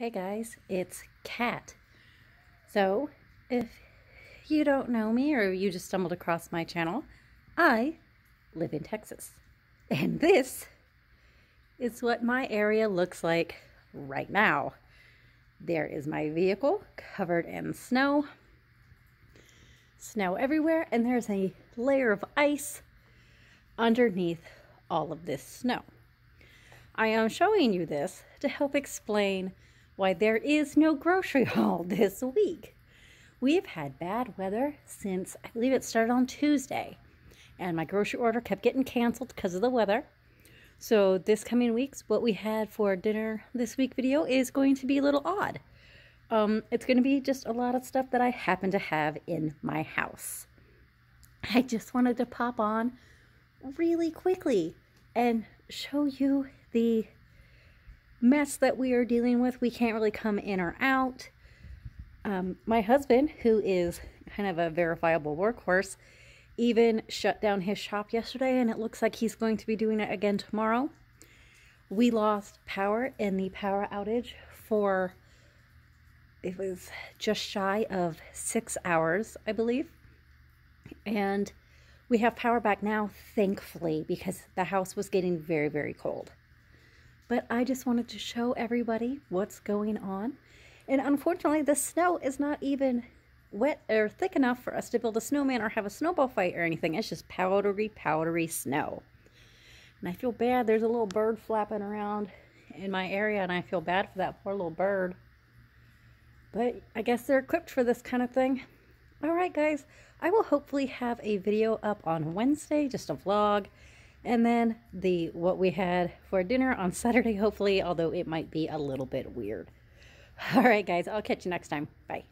Hey guys, it's Kat. So, if you don't know me or you just stumbled across my channel, I live in Texas. And this is what my area looks like right now. There is my vehicle covered in snow. Snow everywhere, and there's a layer of ice underneath all of this snow. I am showing you this to help explain why there is no grocery haul this week. We've had bad weather since, I believe it started on Tuesday, and my grocery order kept getting canceled because of the weather. So this coming week's what we had for dinner this week video is going to be a little odd. Um, it's going to be just a lot of stuff that I happen to have in my house. I just wanted to pop on really quickly and show you the mess that we are dealing with. We can't really come in or out. Um, my husband, who is kind of a verifiable workhorse, even shut down his shop yesterday, and it looks like he's going to be doing it again tomorrow. We lost power in the power outage for, it was just shy of six hours, I believe. And we have power back now, thankfully, because the house was getting very, very cold but I just wanted to show everybody what's going on. And unfortunately, the snow is not even wet or thick enough for us to build a snowman or have a snowball fight or anything. It's just powdery, powdery snow. And I feel bad. There's a little bird flapping around in my area, and I feel bad for that poor little bird. But I guess they're equipped for this kind of thing. All right, guys. I will hopefully have a video up on Wednesday, just a vlog. And then the what we had for dinner on Saturday, hopefully, although it might be a little bit weird. All right, guys, I'll catch you next time. Bye.